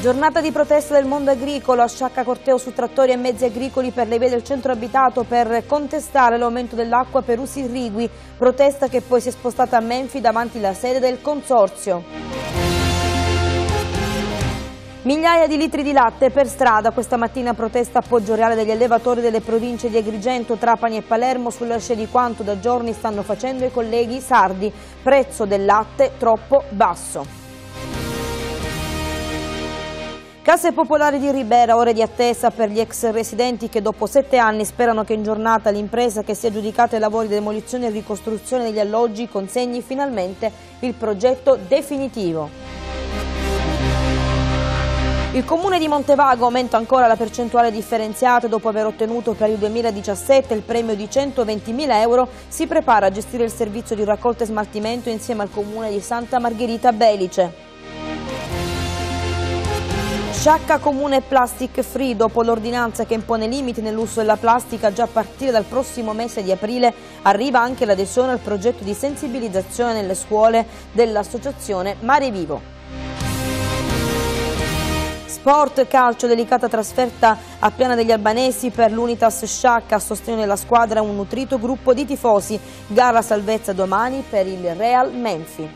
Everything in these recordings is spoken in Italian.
Giornata di protesta del mondo agricolo, a sciacca corteo su trattori e mezzi agricoli per le vie del centro abitato per contestare l'aumento dell'acqua per usi irrigui, protesta che poi si è spostata a Menfi davanti alla sede del consorzio. Migliaia di litri di latte per strada, questa mattina protesta a Reale degli allevatori delle province di Agrigento, Trapani e Palermo sulla scia di quanto da giorni stanno facendo i colleghi sardi, prezzo del latte troppo basso. Casse popolari di Ribera, ore di attesa per gli ex residenti che dopo sette anni sperano che in giornata l'impresa che si è giudicata i lavori di demolizione e ricostruzione degli alloggi consegni finalmente il progetto definitivo. Il comune di Montevago aumenta ancora la percentuale differenziata dopo aver ottenuto per il 2017 il premio di 120.000 euro, si prepara a gestire il servizio di raccolta e smaltimento insieme al comune di Santa Margherita Belice. Sciacca Comune Plastic Free, dopo l'ordinanza che impone limiti nell'uso della plastica già a partire dal prossimo mese di aprile, arriva anche l'adesione al progetto di sensibilizzazione nelle scuole dell'associazione Mare Vivo. Sport, calcio, delicata trasferta a Piana degli Albanesi per l'Unitas Sciacca, a sostegno della squadra un nutrito gruppo di tifosi, gara salvezza domani per il Real Memphis.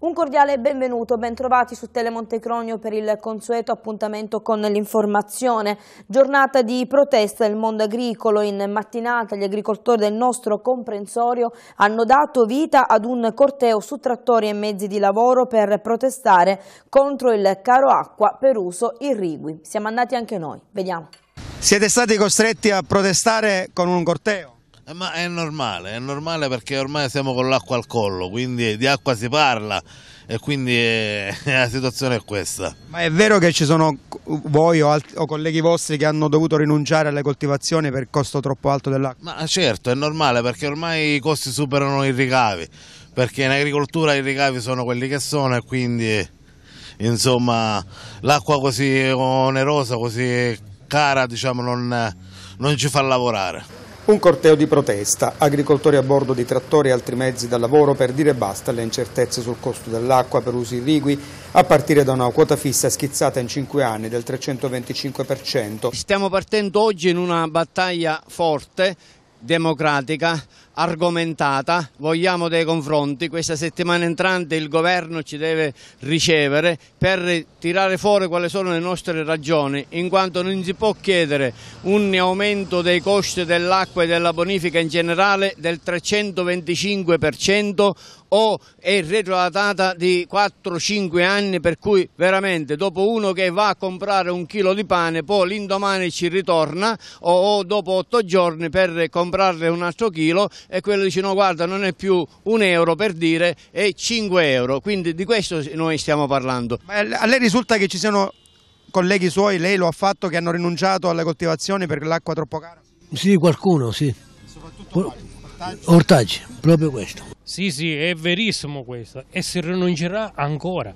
Un cordiale benvenuto, bentrovati su Telemonte Cronio per il consueto appuntamento con l'informazione. Giornata di protesta del mondo agricolo. In mattinata gli agricoltori del nostro comprensorio hanno dato vita ad un corteo su trattori e mezzi di lavoro per protestare contro il caro acqua per uso irrigui. Siamo andati anche noi, vediamo. Siete stati costretti a protestare con un corteo? Eh, ma è normale, è normale perché ormai siamo con l'acqua al collo, quindi di acqua si parla e quindi è, la situazione è questa. Ma è vero che ci sono voi o, o, colleghi vostri che hanno dovuto rinunciare alle coltivazioni per il costo troppo alto dell'acqua? Ma certo, è normale perché ormai i costi superano i ricavi, perché in agricoltura i ricavi sono quelli che sono e quindi insomma l'acqua così onerosa, così cara diciamo non, non ci fa lavorare. Un corteo di protesta, agricoltori a bordo di trattori e altri mezzi da lavoro per dire basta alle incertezze sul costo dell'acqua per usi irrigui, a partire da una quota fissa schizzata in 5 anni del 325%. Stiamo partendo oggi in una battaglia forte, democratica, argomentata, vogliamo dei confronti, questa settimana entrante il governo ci deve ricevere per tirare fuori quali sono le nostre ragioni, in quanto non si può chiedere un aumento dei costi dell'acqua e della bonifica in generale del 325% o è retrodatata di 4-5 anni per cui veramente dopo uno che va a comprare un chilo di pane poi l'indomani ci ritorna o, o dopo 8 giorni per comprarle un altro chilo e quello dice no guarda non è più un euro per dire è 5 euro quindi di questo noi stiamo parlando. Ma a lei risulta che ci siano colleghi suoi, lei lo ha fatto, che hanno rinunciato alla coltivazione perché l'acqua è troppo cara? Sì, qualcuno sì. Soprattutto Qual ortaggi, proprio questo. Sì, sì, è verissimo questo e si rinuncerà ancora.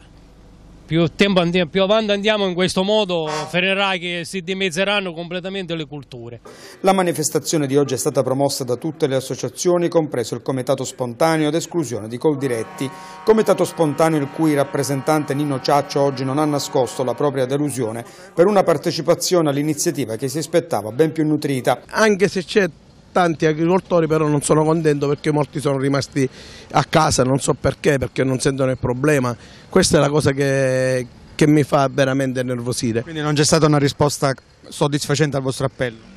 Più, andiamo, più, avanti andiamo in questo modo ferirà che si dimezzeranno completamente le culture. La manifestazione di oggi è stata promossa da tutte le associazioni, compreso il Comitato Spontaneo ad esclusione di Coldiretti. Comitato Spontaneo il cui rappresentante Nino Ciaccio oggi non ha nascosto la propria delusione per una partecipazione all'iniziativa che si aspettava ben più nutrita. Anche se c'è tanti agricoltori però non sono contento perché molti sono rimasti a casa, non so perché, perché non sentono il problema. Questa è la cosa che, che mi fa veramente nervosire. Quindi non c'è stata una risposta soddisfacente al vostro appello?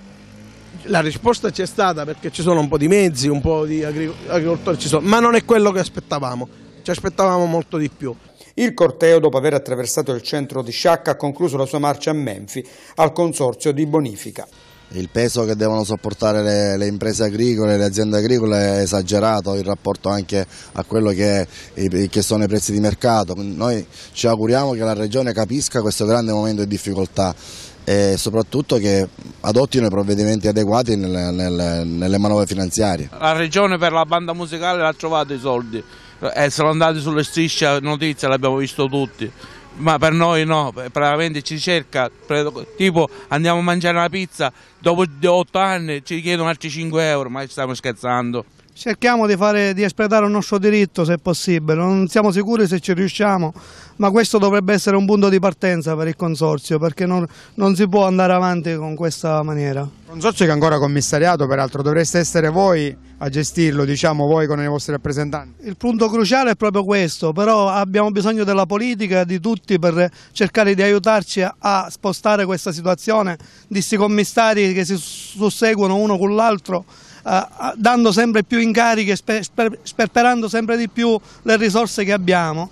La risposta c'è stata perché ci sono un po' di mezzi, un po' di agricoltori ci sono, ma non è quello che aspettavamo, ci aspettavamo molto di più. Il corteo, dopo aver attraversato il centro di Sciacca, ha concluso la sua marcia a Menfi al consorzio di bonifica il peso che devono sopportare le, le, imprese agricole, le aziende agricole è esagerato in rapporto anche a quello che, che, sono i prezzi di mercato. Noi ci auguriamo che la Regione capisca questo grande momento di difficoltà e soprattutto che adottino i provvedimenti adeguati nelle, nelle, nelle manovre finanziarie. La Regione per la banda musicale l'ha trovato i soldi, eh, sono andati sulle strisce notizie, l'abbiamo visto tutti ma per noi no, praticamente ci cerca, tipo andiamo a mangiare una pizza, dopo 8 anni ci chiedono altri 5 euro, ma stiamo scherzando. Cerchiamo di, fare, di espletare il nostro diritto se possibile, non siamo sicuri se ci riusciamo, ma questo dovrebbe essere un punto di partenza per il Consorzio perché non, non si può andare avanti con questa maniera. Il Consorzio che è ancora commissariato, peraltro dovreste essere voi a gestirlo, diciamo voi con i vostri rappresentanti. Il punto cruciale è proprio questo, però abbiamo bisogno della politica, di tutti per cercare di aiutarci a spostare questa situazione di questi commissari che si susseguono uno con l'altro eh, dando sempre più incariche, sper sper sperperando sempre di più le risorse che abbiamo.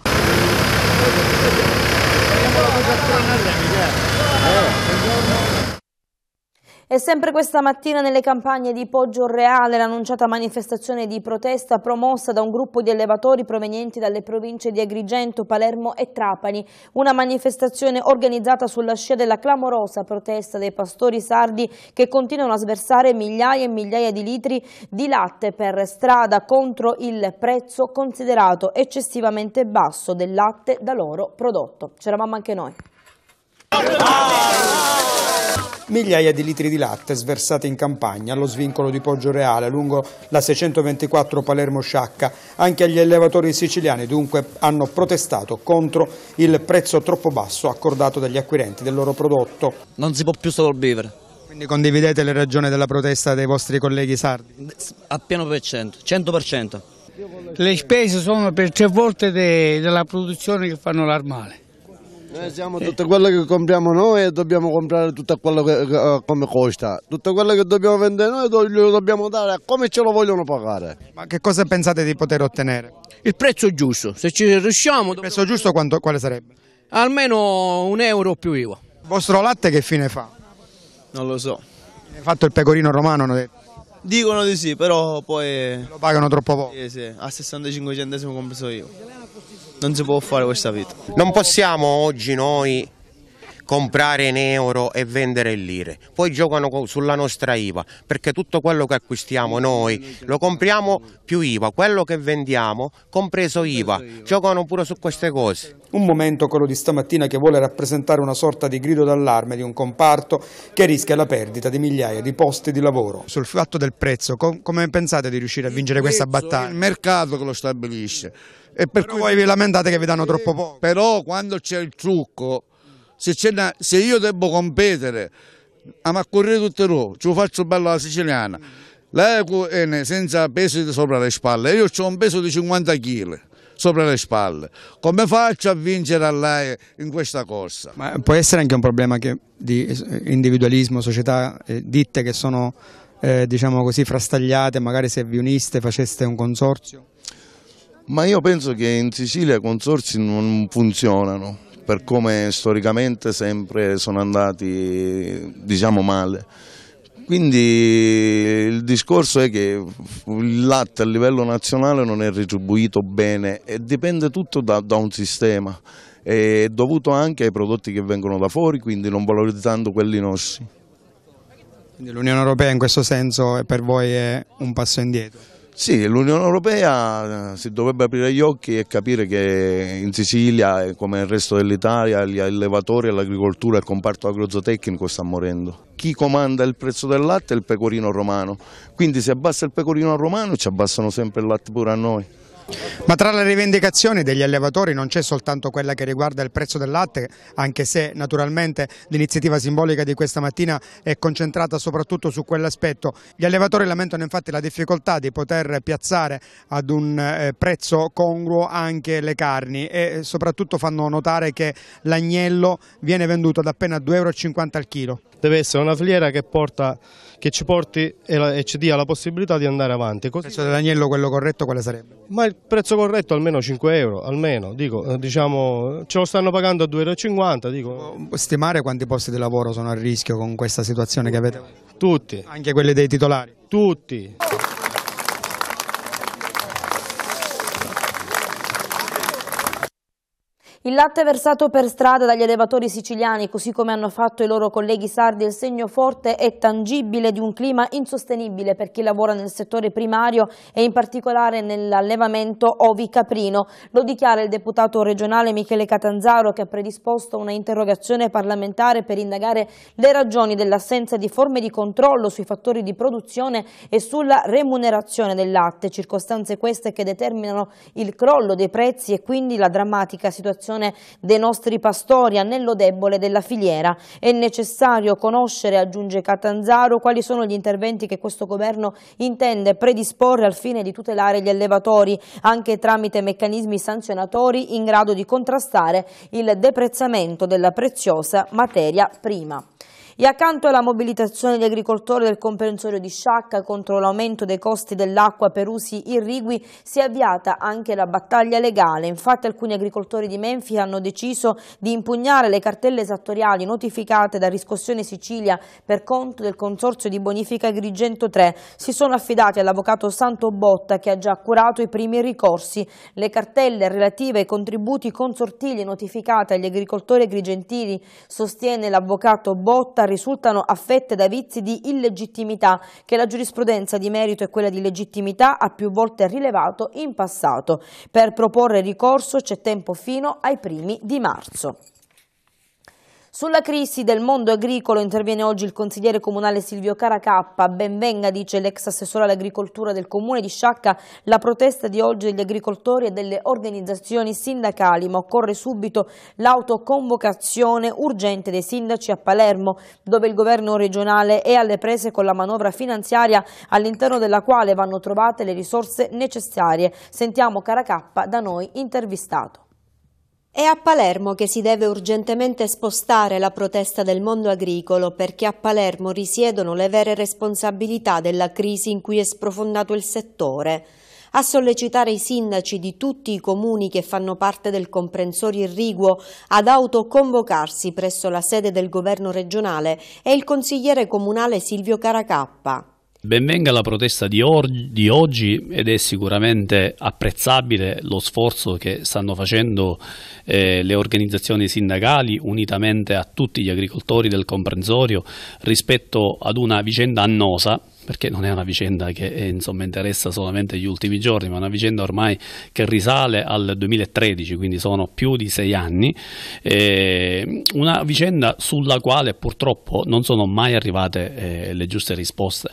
E sempre questa mattina nelle campagne di Poggio Reale l'annunciata manifestazione di protesta promossa da un gruppo di allevatori provenienti dalle province di Agrigento, Palermo e Trapani. Una manifestazione organizzata sulla scia della clamorosa protesta dei pastori sardi che continuano a sversare migliaia e migliaia di litri di latte per strada contro il prezzo considerato eccessivamente basso del latte da loro prodotto. C'eravamo anche noi migliaia di litri di latte sversati in campagna allo svincolo di Poggio Reale lungo la 624 Palermo-Sciacca. Anche gli allevatori siciliani dunque hanno protestato contro il prezzo troppo basso accordato dagli acquirenti del loro prodotto. Non si può più sopravvivere. Quindi condividete le ragioni della protesta dei vostri colleghi sardi? A pieno per cento, 100%. Le spese sono per tre volte de, della produzione che fanno l'armale. Noi cioè, eh, siamo eh. tutto quello che compriamo noi e dobbiamo comprare tutto quello che eh, come costa. Tutto quello che dobbiamo vendere noi lo dobbiamo dare come ce lo vogliono pagare. Ma che cosa pensate di poter ottenere? Il prezzo giusto, se ci riusciamo... Il prezzo giusto quanto, quale sarebbe? Almeno un euro più IVA. Il vostro latte che fine fa? Non lo so. Hai fatto il pecorino romano, hanno detto? Dicono di sì, però poi... Lo pagano troppo poco? Sì, sì, a 65 centesimi compreso io non si può fare questa vita. Non possiamo oggi noi comprare in euro e vendere in lire. Poi giocano sulla nostra IVA, perché tutto quello che acquistiamo noi lo compriamo più IVA, quello che vendiamo compreso IVA. Giocano pure su queste cose. Un momento quello di stamattina che vuole rappresentare una sorta di grido d'allarme di un comparto che rischia la perdita di migliaia di posti di lavoro. Sul fatto del prezzo, come pensate di riuscire a vincere questa battaglia? Il mercato che lo stabilisce. E per però cui voi vi lamentate che vi danno troppo poco. Però quando c'è il trucco se, una, se io devo competere, ma a correre tutte loro, ci faccio bello alla siciliana, l'eco è senza peso sopra le spalle, io ho un peso di 50 kg sopra le spalle. Come faccio a vincere a lei in questa corsa? Ma può essere anche un problema che, di individualismo, società, eh, ditte che sono eh, diciamo così frastagliate, magari se vi uniste faceste un consorzio? Ma io penso che in Sicilia i consorzi non funzionano, per come storicamente sempre sono andati diciamo male. Quindi il discorso è che il latte a livello nazionale non è retribuito bene e dipende tutto da, da un sistema, è dovuto anche ai prodotti che vengono da fuori, quindi non valorizzando quelli nostri. L'Unione Europea in questo senso per voi è un passo indietro? Sì, l'Unione Europea eh, si dovrebbe aprire gli occhi e capire che in Sicilia, eh, come nel resto dell'Italia, gli allevatori, l'agricoltura e il comparto agrozotecnico sta morendo. Chi comanda il prezzo del latte è il pecorino romano, quindi se abbassa il pecorino romano ci abbassano sempre il latte pure a noi. Ma tra le rivendicazioni degli allevatori non c'è soltanto quella che riguarda il prezzo del latte, anche se naturalmente l'iniziativa simbolica di questa mattina è concentrata soprattutto su quell'aspetto. Gli allevatori lamentano infatti la difficoltà di poter piazzare ad un eh, prezzo congruo anche le carni e eh, soprattutto fanno notare che l'agnello viene venduto ad appena 2,50 euro al chilo. Deve essere una filiera che porta che ci porti e, la, e ci dia la possibilità di andare avanti. Così... Il prezzo dell'agnello, quello corretto, quale sarebbe? Ma il prezzo corretto almeno 5 euro, almeno, dico, eh, diciamo, ce lo stanno pagando a 2,50 euro. Dico. Stimare quanti posti di lavoro sono a rischio con questa situazione che avete? Tutti. Anche quelli dei titolari? Tutti. Il latte versato per strada dagli allevatori siciliani, così come hanno fatto i loro colleghi sardi, è il segno forte e tangibile di un clima insostenibile per chi lavora nel settore primario e in particolare nell'allevamento ovicaprino. Lo dichiara il deputato regionale Michele Catanzaro che ha predisposto una interrogazione parlamentare per indagare le ragioni dell'assenza di forme di controllo sui fattori di produzione e sulla remunerazione del latte, circostanze queste che determinano il crollo dei prezzi e quindi la drammatica situazione situazione dei nostri pastori, anello debole della filiera. È necessario conoscere, aggiunge Catanzaro, quali sono gli interventi che questo governo intende predisporre al fine di tutelare gli allevatori, anche tramite meccanismi sanzionatori in grado di contrastare il deprezzamento della preziosa materia prima. E accanto alla mobilitazione degli agricoltori del comprensorio di Sciacca contro l'aumento dei costi dell'acqua per usi irrigui si è avviata anche la battaglia legale. Infatti alcuni agricoltori di Menfi hanno deciso di impugnare le cartelle esattoriali notificate da Riscossione Sicilia per conto del Consorzio di Bonifica Agrigento 3. Si sono affidati all'avvocato Santo Botta che ha già curato i primi ricorsi. Le cartelle relative ai contributi consortili notificate agli agricoltori agrigentini, sostiene l'avvocato Botta, Costa risultano affette da vizi di illegittimità che la giurisprudenza di merito e quella di legittimità ha più volte rilevato in passato. Per proporre ricorso c'è tempo fino ai primi di marzo. Sulla crisi del mondo agricolo interviene oggi il consigliere comunale Silvio Caracappa. Benvenga, dice l'ex assessore all'agricoltura del comune di Sciacca, la protesta di oggi degli agricoltori e delle organizzazioni sindacali, ma occorre subito l'autoconvocazione urgente dei sindaci a Palermo, dove il governo regionale è alle prese con la manovra finanziaria all'interno della quale vanno trovate le risorse necessarie. Sentiamo Caracappa da noi intervistato. È a Palermo che si deve urgentemente spostare la protesta del mondo agricolo perché a Palermo risiedono le vere responsabilità della crisi in cui è sprofondato il settore. A sollecitare i sindaci di tutti i comuni che fanno parte del comprensorio irriguo ad autoconvocarsi presso la sede del governo regionale è il consigliere comunale Silvio Caracappa. Benvenga la protesta di, di, oggi ed è sicuramente apprezzabile lo sforzo che stanno facendo eh, le organizzazioni sindacali unitamente a tutti gli agricoltori del comprensorio rispetto ad una vicenda annosa perché non è una vicenda che eh, insomma, interessa solamente gli ultimi giorni, ma è una vicenda ormai che risale al 2013, quindi sono più di sei anni, eh, una vicenda sulla quale purtroppo non sono mai arrivate eh, le giuste risposte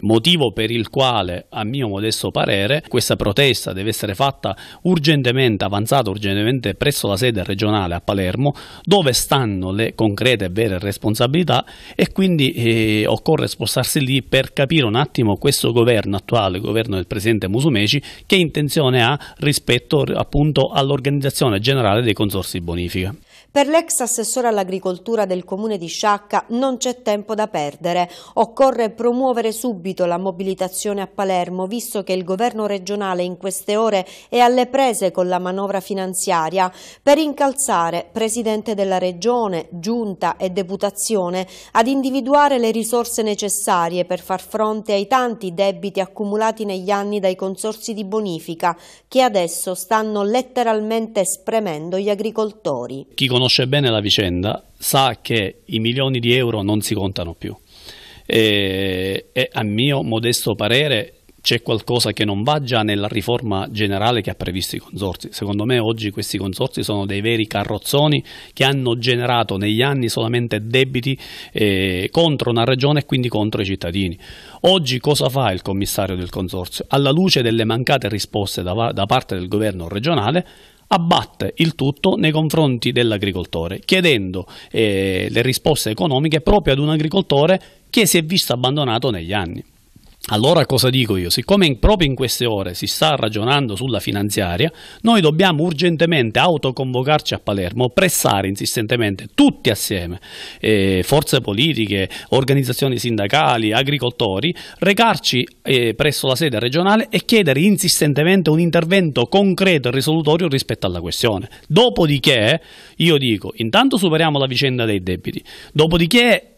motivo per il quale, a mio modesto parere, questa protesta deve essere fatta urgentemente, avanzata urgentemente presso la sede regionale a Palermo, dove stanno le concrete e vere responsabilità e quindi eh, occorre spostarsi lì per capire un attimo questo governo attuale, il governo del presidente Musumeci, che intenzione ha rispetto appunto all'organizzazione generale dei consorsi bonifica. Per l'ex assessore all'agricoltura del comune di Sciacca non c'è tempo da perdere, occorre promuovere subito subito la mobilitazione a Palermo, visto che il governo regionale in queste ore è alle prese con la manovra finanziaria, per incalzare Presidente della Regione, Giunta e Deputazione ad individuare le risorse necessarie per far fronte ai tanti debiti accumulati negli anni dai consorsi di bonifica, che adesso stanno letteralmente spremendo gli agricoltori. Chi conosce bene la vicenda sa che i milioni di euro non si contano più e, e a mio modesto parere c'è qualcosa che non va già nella riforma generale che ha previsto i consorzi. Secondo me oggi questi consorzi sono dei veri carrozzoni che hanno generato negli anni solamente debiti eh, contro una regione e quindi contro i cittadini. Oggi cosa fa il commissario del consorzio? Alla luce delle mancate risposte da, da parte del governo regionale abbatte il tutto nei confronti dell'agricoltore, chiedendo eh, le risposte economiche proprio ad un agricoltore che si è visto abbandonato negli anni. Allora cosa dico io? Siccome in, proprio in queste ore si sta ragionando sulla finanziaria, noi dobbiamo urgentemente autoconvocarci a Palermo, pressare insistentemente tutti assieme, eh, forze politiche, organizzazioni sindacali, agricoltori, recarci eh, presso la sede regionale e chiedere insistentemente un intervento concreto e risolutorio rispetto alla questione. Dopodiché, io dico, intanto superiamo la vicenda dei debiti, dopodiché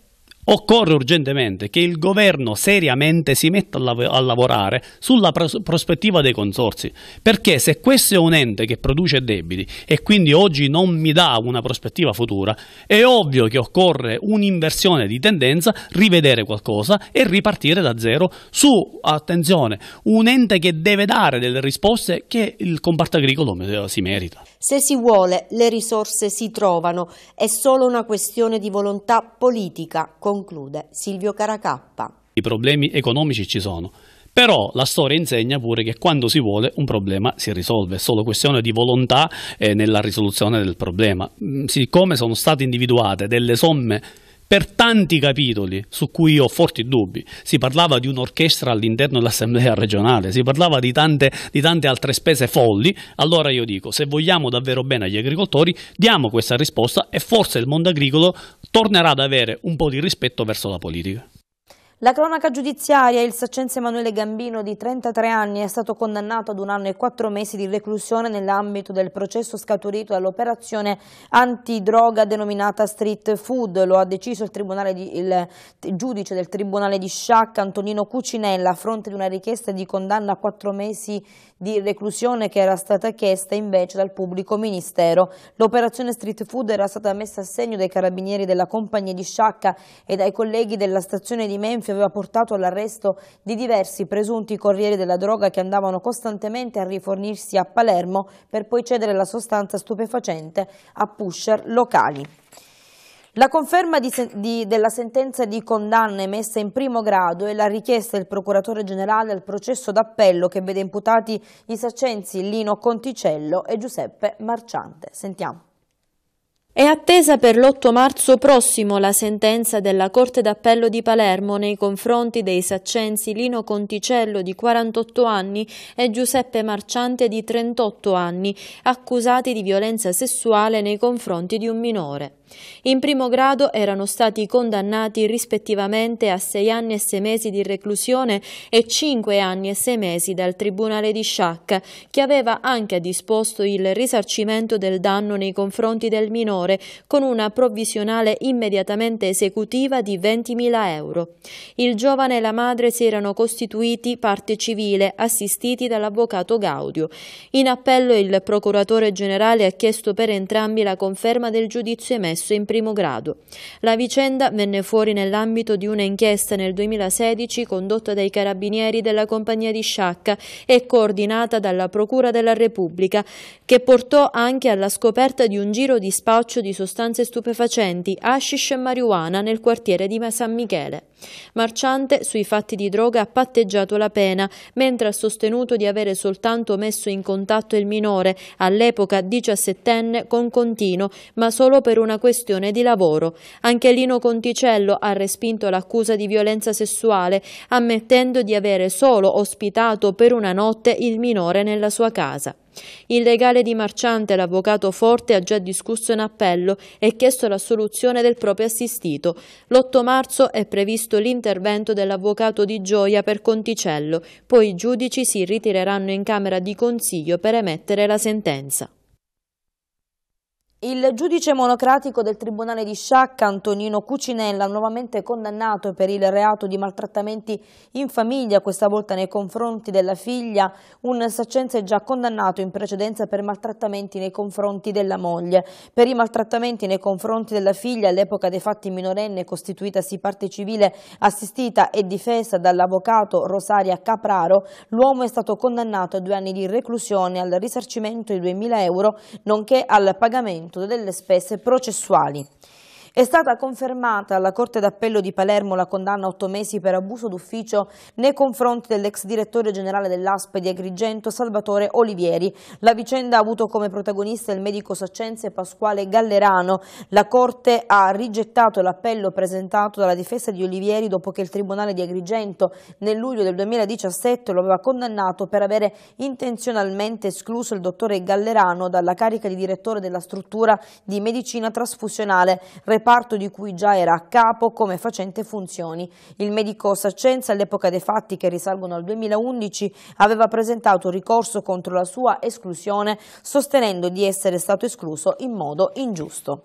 Occorre urgentemente che il governo seriamente si metta a, lavorare sulla pros- prospettiva dei consorsi, perché se questo è un ente che produce debiti e quindi oggi non mi dà una prospettiva futura, è ovvio che occorre un'inversione di tendenza, rivedere qualcosa e ripartire da zero su, attenzione, un ente che deve dare delle risposte che il comparto agricolo eh, si merita. Se si vuole, le risorse si trovano, è solo una questione di volontà politica. Con conclude Silvio Caracappa. I problemi economici ci sono, però la storia insegna pure che quando si vuole un problema si risolve, è solo questione di volontà nella risoluzione del problema. Mm, siccome sono state individuate delle somme per tanti capitoli su cui ho forti dubbi. Si parlava di un'orchestra all'interno dell'assemblea regionale, si parlava di tante, di tante, altre spese folli. Allora io dico, se vogliamo davvero bene agli agricoltori, diamo questa risposta e forse il mondo agricolo tornerà ad avere un po' di rispetto verso la politica. La cronaca giudiziaria, il saccense Emanuele Gambino di 33 anni è stato condannato ad un anno e quattro mesi di reclusione nell'ambito del processo scaturito dall'operazione antidroga denominata Street Food. Lo ha deciso il, di, il, giudice del tribunale di Sciacca, Antonino Cucinella, a fronte di una richiesta di condanna a quattro mesi di reclusione che era stata chiesta invece dal pubblico ministero. L'operazione Street Food era stata messa a segno dai carabinieri della compagnia di Sciacca e dai colleghi della stazione di Menfi aveva portato all'arresto di diversi presunti corrieri della droga che andavano costantemente a rifornirsi a Palermo per poi cedere la sostanza stupefacente a pusher locali. La conferma di, di, della sentenza di condanna emessa in primo grado e la richiesta del procuratore generale al processo d'appello che vede imputati i sacenzi Lino Conticello e Giuseppe Marciante. Sentiamo. È attesa per l'8 marzo prossimo la sentenza della Corte d'Appello di Palermo nei confronti dei saccensi Lino Conticello di 48 anni e Giuseppe Marciante di 38 anni, accusati di violenza sessuale nei confronti di un minore. In primo grado erano stati condannati rispettivamente a sei anni e sei mesi di reclusione e cinque anni e sei mesi dal Tribunale di Sciac, che aveva anche disposto il risarcimento del danno nei confronti del minore con una provvisionale immediatamente esecutiva di 20.000 euro. Il giovane e la madre si erano costituiti parte civile, assistiti dall'avvocato Gaudio. In appello il procuratore generale ha chiesto per entrambi la conferma del giudizio emesso processo in primo grado. La vicenda venne fuori nell'ambito di una inchiesta nel 2016 condotta dai carabinieri della compagnia di Sciacca e coordinata dalla Procura della Repubblica, che portò anche alla scoperta di un giro di spaccio di sostanze stupefacenti, hashish e marijuana nel quartiere di San Michele. Marciante sui fatti di droga ha patteggiato la pena, mentre ha sostenuto di avere soltanto messo in contatto il minore, all'epoca 17enne, con Contino, ma solo per una questione di lavoro. Anche Lino Conticello ha respinto l'accusa di violenza sessuale, ammettendo di avere solo ospitato per una notte il minore nella sua casa. Il legale di Marciante, l'avvocato Forte, ha già discusso in appello e chiesto l'assoluzione del proprio assistito. L'8 marzo è previsto l'intervento dell'avvocato di Gioia per Conticello, poi i giudici si ritireranno in Camera di Consiglio per emettere la sentenza. Il giudice monocratico del Tribunale di Sciacca, Antonino Cucinella, nuovamente condannato per il reato di maltrattamenti in famiglia, questa volta nei confronti della figlia, un saccense già condannato in precedenza per maltrattamenti nei confronti della moglie. Per i maltrattamenti nei confronti della figlia, all'epoca dei fatti minorenne, costituitasi parte civile assistita e difesa dall'avvocato Rosaria Capraro, l'uomo è stato condannato a due anni di reclusione al risarcimento di 2.000 euro, nonché al pagamento delle spese processuali è stata confermata alla Corte d'Appello di Palermo la condanna a otto mesi per abuso d'ufficio nei confronti dell'ex direttore generale dell'ASP di Agrigento Salvatore Olivieri. La vicenda ha avuto come protagonista il medico saccense Pasquale Gallerano. La Corte ha rigettato l'appello presentato dalla difesa di Olivieri dopo che il Tribunale di Agrigento nel luglio del 2017 lo aveva condannato per avere intenzionalmente escluso il dottore Gallerano dalla carica di direttore della struttura di medicina trasfusionale reparto di cui già era a capo come facente funzioni. Il medico Saccenza, all'epoca dei fatti che risalgono al 2011, aveva presentato ricorso contro la sua esclusione, sostenendo di essere stato escluso in modo ingiusto.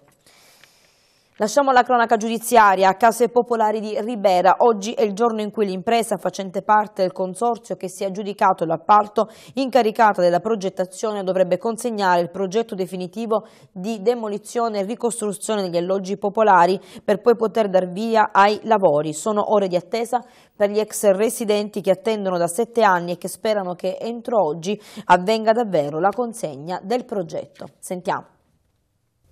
Lasciamo la cronaca giudiziaria, case popolari di Ribera, oggi è il giorno in cui l'impresa facente parte del consorzio che si è aggiudicato l'appalto incaricata della progettazione dovrebbe consegnare il progetto definitivo di demolizione e ricostruzione degli alloggi popolari per poi poter dar via ai lavori. Sono ore di attesa per gli ex residenti che attendono da sette anni e che sperano che entro oggi avvenga davvero la consegna del progetto. Sentiamo.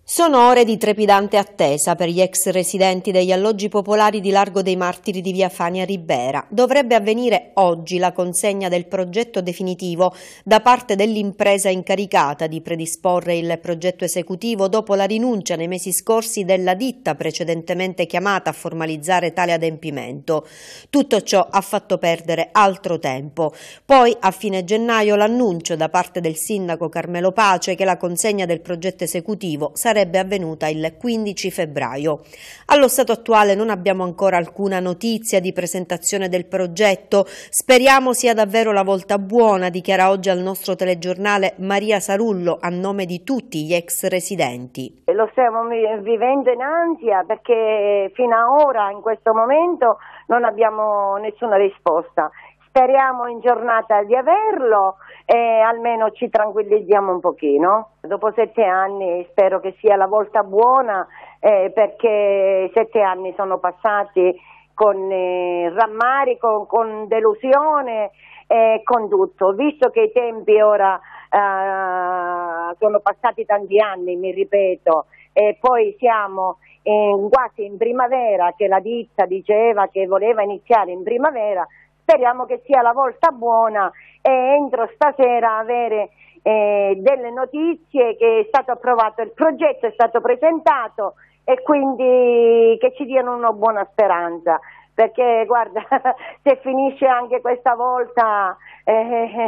Sono ore di trepidante attesa per gli ex residenti degli alloggi popolari di Largo dei Martiri di via Fania Ribera. Dovrebbe avvenire oggi la consegna del progetto definitivo da parte dell'impresa incaricata di predisporre il progetto esecutivo dopo la rinuncia nei mesi scorsi della ditta precedentemente chiamata a formalizzare tale adempimento. Tutto ciò ha fatto perdere altro tempo. Poi a fine gennaio l'annuncio da parte del sindaco Carmelo Pace che la consegna del progetto esecutivo sarà sarebbe avvenuta il 15 febbraio. Allo stato attuale non abbiamo ancora alcuna notizia di presentazione del progetto. Speriamo sia davvero la volta buona, dichiara oggi al nostro telegiornale Maria Sarullo a nome di tutti gli ex residenti. Lo stiamo vivendo in ansia perché fino ad ora, in questo momento, non abbiamo nessuna risposta speriamo in giornata di averlo e almeno ci tranquillizziamo un pochino. Dopo sette anni spero che sia la volta buona eh, perché sette anni sono passati con eh, rammarico, con delusione e con tutto. Visto che i tempi ora eh, sono passati tanti anni, mi ripeto, e poi siamo in, quasi in primavera, che la ditta diceva che voleva iniziare in primavera, speriamo che sia la volta buona e entro stasera avere eh, delle notizie che è stato approvato il progetto, è stato presentato e quindi che ci diano una buona speranza perché guarda se finisce anche questa volta eh,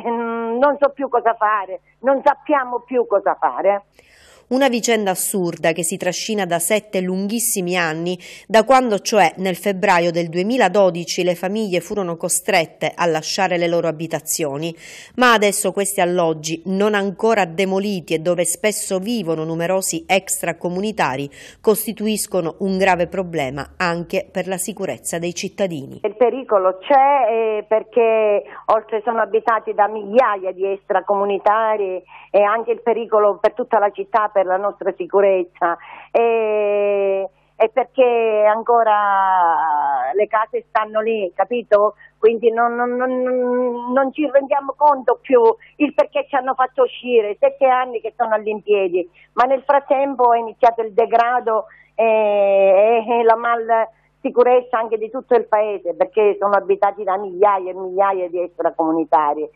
eh, non so più cosa fare, non sappiamo più cosa fare. Una vicenda assurda che si trascina da sette lunghissimi anni, da quando cioè nel febbraio del 2012 le famiglie furono costrette a lasciare le loro abitazioni. Ma adesso questi alloggi, non ancora demoliti e dove spesso vivono numerosi extracomunitari, costituiscono un grave problema anche per la sicurezza dei cittadini. Il pericolo c'è eh, perché oltre sono abitati da migliaia di extracomunitari e anche il pericolo per tutta la città per la nostra sicurezza e, e perché ancora le case stanno lì, capito? Quindi non, non, non, non, ci rendiamo conto più il perché ci hanno fatto uscire, sette anni che sono all'impiedi, ma nel frattempo è iniziato il degrado e, e la mal sicurezza anche di tutto il paese perché sono abitati da migliaia e migliaia di extracomunitari.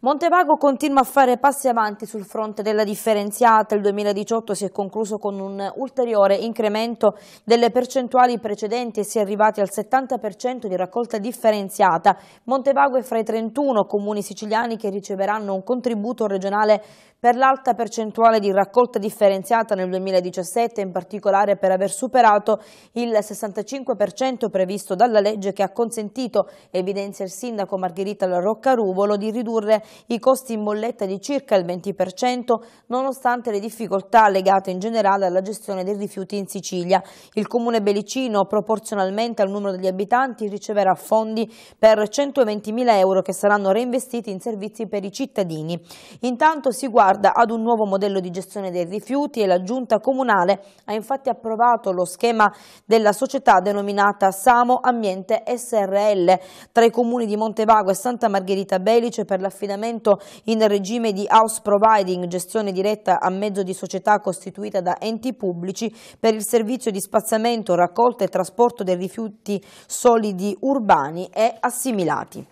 Montevago continua a fare passi avanti sul fronte della differenziata. Il 2018 si è concluso con un ulteriore incremento delle percentuali precedenti e si è arrivati al 70% di raccolta differenziata. Montevago è fra i 31 comuni siciliani che riceveranno un contributo regionale per l'alta percentuale di raccolta differenziata nel 2017, in particolare per aver superato il 65% previsto dalla legge che ha consentito, evidenzia il sindaco Margherita Roccaruvolo, di ridurre i costi in bolletta di circa il 20%, nonostante le difficoltà legate in generale alla gestione dei rifiuti in Sicilia. Il comune Belicino, proporzionalmente al numero degli abitanti, riceverà fondi per 120.000 euro che saranno reinvestiti in servizi per i cittadini. Intanto si guarda guarda ad un nuovo modello di gestione dei rifiuti e la giunta comunale ha infatti approvato lo schema della società denominata Samo Ambiente SRL tra i comuni di Montevago e Santa Margherita Belice per l'affidamento in regime di house providing, gestione diretta a mezzo di società costituita da enti pubblici per il servizio di spazzamento, raccolta e trasporto dei rifiuti solidi urbani e assimilati.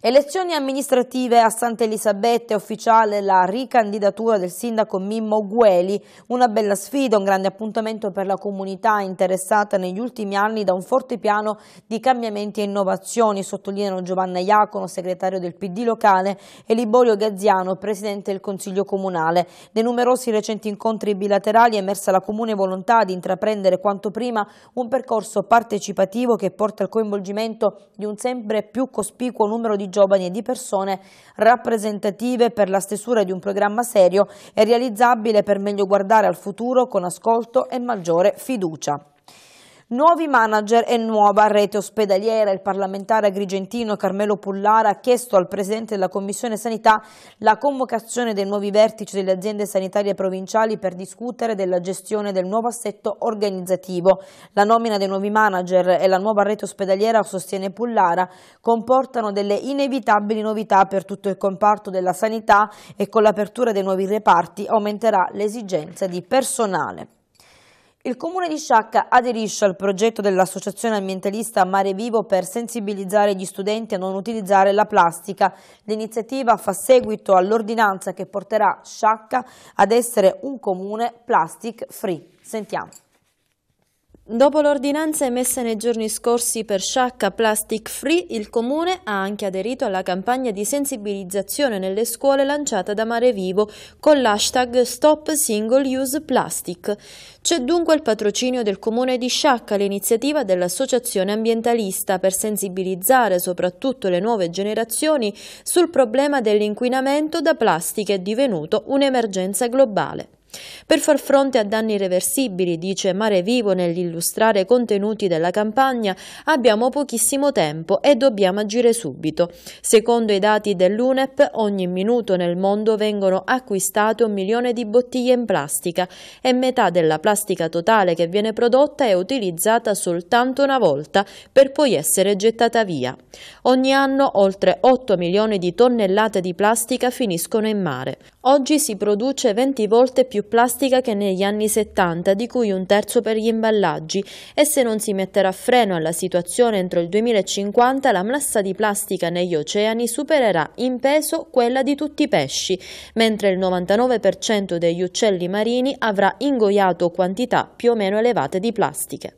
Elezioni amministrative a Santa Elisabetta è ufficiale la ricandidatura del sindaco Mimmo Gueli, una bella sfida, un grande appuntamento per la comunità interessata negli ultimi anni da un forte piano di cambiamenti e innovazioni, sottolineano Giovanna Iacono, segretario del PD locale, e Liborio Gazziano, presidente del Consiglio Comunale. Nei numerosi recenti incontri bilaterali è emersa la comune volontà di intraprendere quanto prima un percorso partecipativo che porta al coinvolgimento di un sempre più cospicuo numero di di giovani e di persone rappresentative per la stesura di un programma serio e realizzabile per meglio guardare al futuro con ascolto e maggiore fiducia. Nuovi manager e nuova rete ospedaliera. Il parlamentare agrigentino Carmelo Pullara ha chiesto al Presidente della Commissione Sanità la convocazione dei nuovi vertici delle aziende sanitarie provinciali per discutere della gestione del nuovo assetto organizzativo. La nomina dei nuovi manager e la nuova rete ospedaliera, sostiene Pullara, comportano delle inevitabili novità per tutto il comparto della sanità e con l'apertura dei nuovi reparti aumenterà l'esigenza di personale. Il comune di Sciacca aderisce al progetto dell'associazione ambientalista Mare Vivo per sensibilizzare gli studenti a non utilizzare la plastica. L'iniziativa fa seguito all'ordinanza che porterà Sciacca ad essere un comune plastic free. Sentiamo. Dopo l'ordinanza emessa nei giorni scorsi per sciacca plastic free, il Comune ha anche aderito alla campagna di sensibilizzazione nelle scuole lanciata da Mare Vivo con l'hashtag Stop Single Use Plastic. C'è dunque il patrocinio del Comune di Sciacca, l'iniziativa dell'Associazione Ambientalista per sensibilizzare soprattutto le nuove generazioni sul problema dell'inquinamento da plastiche divenuto un'emergenza globale. Per far fronte a danni irreversibili, dice Mare Vivo nell'illustrare contenuti della campagna, abbiamo pochissimo tempo e dobbiamo agire subito. Secondo i dati dell'UNEP, ogni minuto nel mondo vengono acquistate un milione di bottiglie in plastica e metà della plastica totale che viene prodotta è utilizzata soltanto una volta per poi essere gettata via. Ogni anno oltre 8 milioni di tonnellate di plastica finiscono in mare. Oggi si produce 20 volte più plastica che negli anni 70, di cui un terzo per gli imballaggi, e se non si metterà freno alla situazione entro il 2050 la massa di plastica negli oceani supererà in peso quella di tutti i pesci, mentre il 99% degli uccelli marini avrà ingoiato quantità più o meno elevate di plastiche.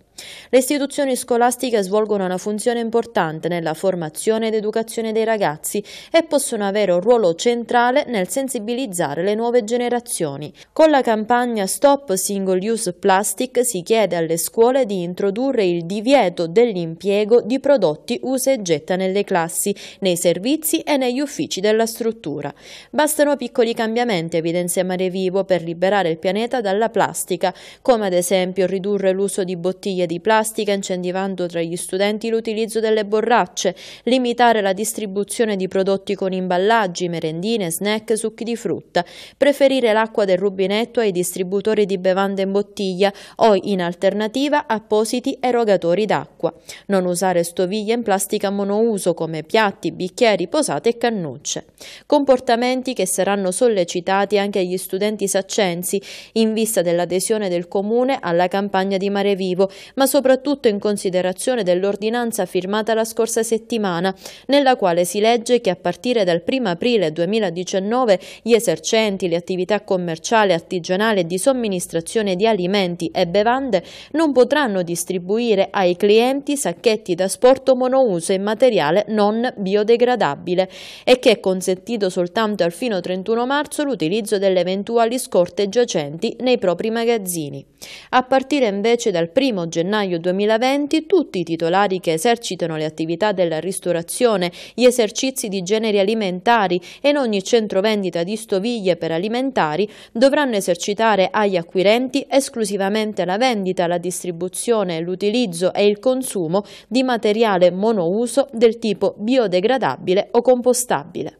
Le istituzioni scolastiche svolgono una funzione importante nella formazione ed educazione dei ragazzi e possono avere un ruolo centrale nel sensibilizzare le nuove generazioni. Con la campagna Stop Single Use Plastic si chiede alle scuole di introdurre il divieto dell'impiego di prodotti usa e getta nelle classi, nei servizi e negli uffici della struttura. Bastano piccoli cambiamenti, evidenzia Mare Vivo, per liberare il pianeta dalla plastica, come ad esempio ridurre l'uso di bottiglie di plastica, incentivando tra gli studenti l'utilizzo delle borracce, limitare la distribuzione di prodotti con imballaggi, merendine, snack, succhi di frutta, preferire l'acqua del rubinetto ai distributori di bevande in bottiglia o, in alternativa, appositi erogatori d'acqua. Non usare stoviglie in plastica monouso come piatti, bicchieri, posate e cannucce. Comportamenti che saranno sollecitati anche agli studenti saccensi in vista dell'adesione del Comune alla campagna di Mare Vivo, ma soprattutto in considerazione dell'ordinanza firmata la scorsa settimana, nella quale si legge che a partire dal 1 aprile 2019 gli esercenti, le attività commerciali, artigianali e di somministrazione di alimenti e bevande non potranno distribuire ai clienti sacchetti da sporto monouso in materiale non biodegradabile e che è consentito soltanto al fino 31 marzo l'utilizzo delle eventuali scorte giacenti nei propri magazzini. A partire invece dal 1 gennaio gennaio 2020 tutti i titolari che esercitano le attività della ristorazione, gli esercizi di generi alimentari e in ogni centro vendita di stoviglie per alimentari dovranno esercitare agli acquirenti esclusivamente la vendita, la distribuzione, l'utilizzo e il consumo di materiale monouso del tipo biodegradabile o compostabile.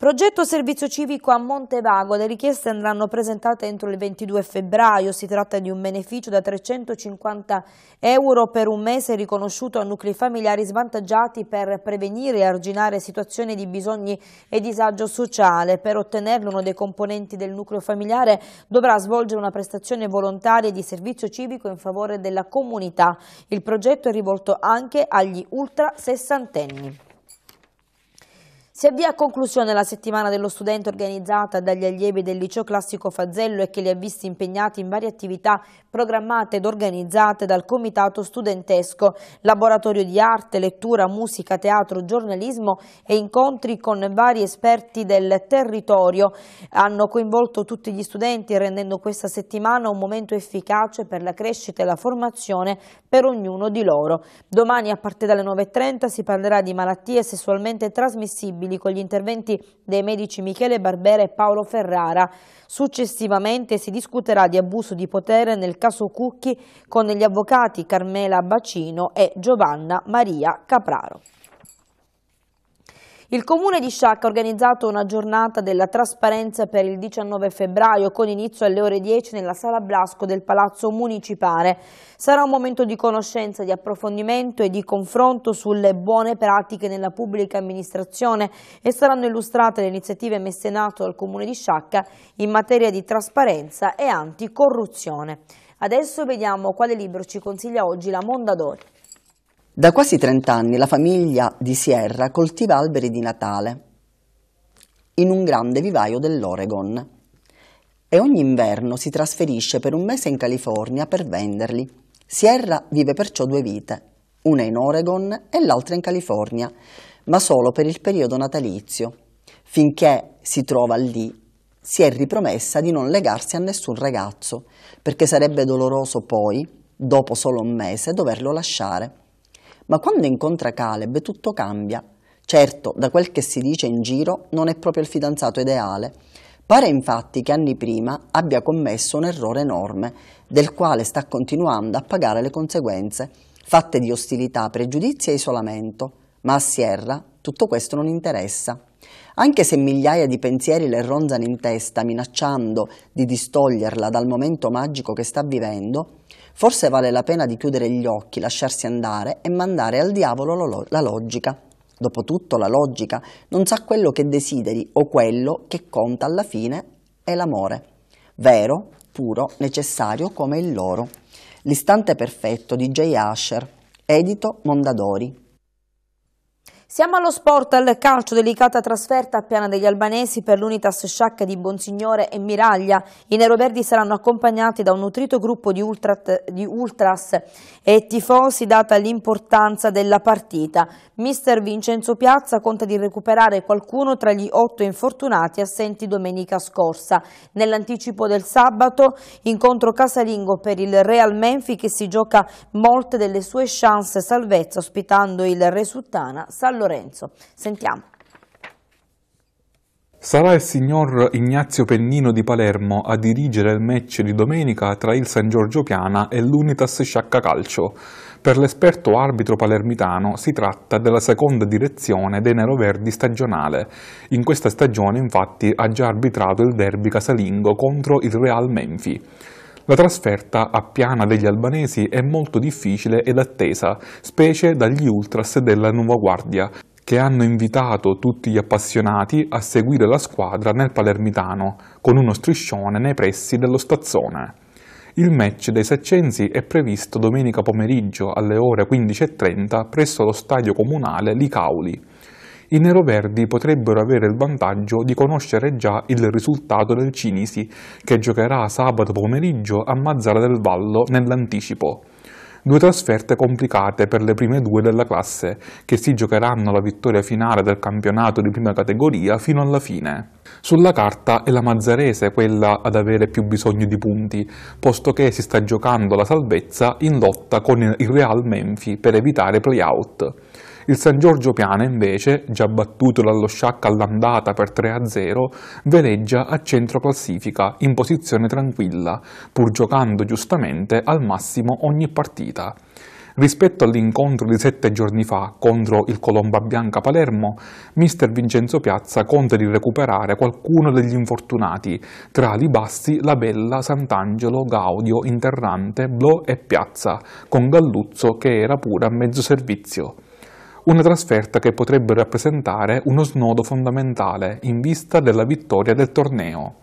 Progetto servizio civico a Montevago, le richieste andranno presentate entro il 22 febbraio, si tratta di un beneficio da 350 euro per un mese riconosciuto a nuclei familiari svantaggiati per prevenire e arginare situazioni di bisogni e disagio sociale. Per ottenerlo uno dei componenti del nucleo familiare dovrà svolgere una prestazione volontaria di servizio civico in favore della comunità. Il progetto è rivolto anche agli ultra sessantenni. Si avvia a conclusione la settimana dello studente organizzata dagli allievi del liceo classico Fazzello e che li ha visti impegnati in varie attività programmate ed organizzate dal comitato studentesco, laboratorio di arte, lettura, musica, teatro, giornalismo e incontri con vari esperti del territorio. Hanno coinvolto tutti gli studenti rendendo questa settimana un momento efficace per la crescita e la formazione per ognuno di loro. Domani a partire dalle 9.30 si parlerà di malattie sessualmente trasmissibili Castelli con gli interventi dei medici Michele Barbera e Paolo Ferrara. Successivamente si discuterà di abuso di potere nel caso Cucchi con gli avvocati Carmela Bacino e Giovanna Maria Capraro. Il comune di Sciacca ha organizzato una giornata della trasparenza per il 19 febbraio con inizio alle ore 10 nella sala Blasco del Palazzo Municipale. Sarà un momento di conoscenza, di approfondimento e di confronto sulle buone pratiche nella pubblica amministrazione e saranno illustrate le iniziative messe in atto dal comune di Sciacca in materia di trasparenza e anticorruzione. Adesso vediamo quale libro ci consiglia oggi la Mondadori. Da quasi 30 anni la famiglia di Sierra coltiva alberi di Natale in un grande vivaio dell'Oregon e ogni inverno si trasferisce per un mese in California per venderli. Sierra vive perciò due vite, una in Oregon e l'altra in California, ma solo per il periodo natalizio. Finché si trova lì, si è ripromessa di non legarsi a nessun ragazzo, perché sarebbe doloroso poi, dopo solo un mese, doverlo lasciare ma quando incontra Caleb tutto cambia. Certo, da quel che si dice in giro, non è proprio il fidanzato ideale. Pare infatti che anni prima abbia commesso un errore enorme, del quale sta continuando a pagare le conseguenze, fatte di ostilità, pregiudizi e isolamento. Ma a Sierra tutto questo non interessa. Anche se migliaia di pensieri le ronzano in testa, minacciando di distoglierla dal momento magico che sta vivendo, Forse vale la pena di chiudere gli occhi, lasciarsi andare e mandare al diavolo la logica. Dopotutto la logica non sa quello che desideri o quello che conta alla fine è l'amore, vero, puro, necessario come il loro. L'istante perfetto di J. Asher, edito Mondadori. Siamo allo sport, al calcio, delicata trasferta a Piana degli Albanesi per l'Unitas Sciacca di Bonsignore e Miraglia. I neroverdi saranno accompagnati da un nutrito gruppo di, ultra, di ultras e tifosi data l'importanza della partita. Mister Vincenzo Piazza conta di recuperare qualcuno tra gli otto infortunati assenti domenica scorsa. Nell'anticipo del sabato incontro casalingo per il Real Menfi che si gioca molte delle sue chance salvezza ospitando il Resultana Salone. Lorenzo. Sentiamo. Sarà il signor Ignazio Pennino di Palermo a dirigere il match di domenica tra il San Giorgio Piana e l'Unitas Sciacca Calcio. Per l'esperto arbitro palermitano si tratta della seconda direzione dei neroverdi stagionale. In questa stagione infatti ha già arbitrato il derby casalingo contro il Real Menfi. La trasferta a Piana degli albanesi è molto difficile ed attesa, specie dagli ultras della Nuova Guardia, che hanno invitato tutti gli appassionati a seguire la squadra nel Palermitano, con uno striscione nei pressi dello stazzone. Il match dei Saccensi è previsto domenica pomeriggio alle ore 15.30 presso lo stadio comunale Licauli i neroverdi potrebbero avere il vantaggio di conoscere già il risultato del Cinisi, che giocherà sabato pomeriggio a Mazzara del Vallo nell'anticipo. Due trasferte complicate per le prime due della classe, che si giocheranno la vittoria finale del campionato di prima categoria fino alla fine. Sulla carta è la Mazzarese quella ad avere più bisogno di punti, posto che si sta giocando la salvezza in lotta con il Real Menfi per evitare playout. Il San Giorgio Piana invece, già battuto dallo Sciacca all'andata per 3-0, veleggia a centro classifica in posizione tranquilla, pur giocando giustamente al massimo ogni partita. Rispetto all'incontro di sette giorni fa contro il Colomba Bianca Palermo, mister Vincenzo Piazza conta di recuperare qualcuno degli infortunati, tra Libassi, Labella, Sant'Angelo, Gaudio, Interrante, Blo e Piazza, con Galluzzo che era pure a mezzo servizio una trasferta che potrebbe rappresentare uno snodo fondamentale in vista della vittoria del torneo.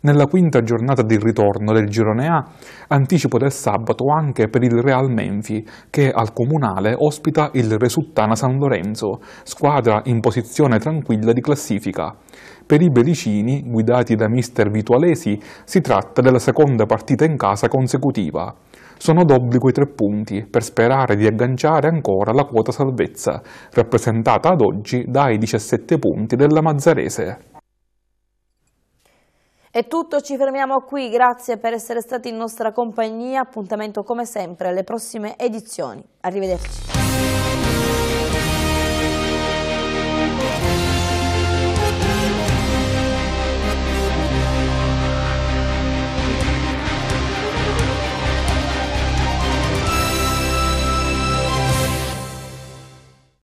Nella quinta giornata di ritorno del girone A, anticipo del sabato anche per il Real Menfi, che al comunale ospita il Resuttana San Lorenzo, squadra in posizione tranquilla di classifica. Per i belicini, guidati da mister Vitualesi, si tratta della seconda partita in casa consecutiva sono d'obbligo i tre punti per sperare di agganciare ancora la quota salvezza, rappresentata ad oggi dai 17 punti della Mazzarese. È tutto, ci fermiamo qui, grazie per essere stati in nostra compagnia, appuntamento come sempre alle prossime edizioni. Arrivederci.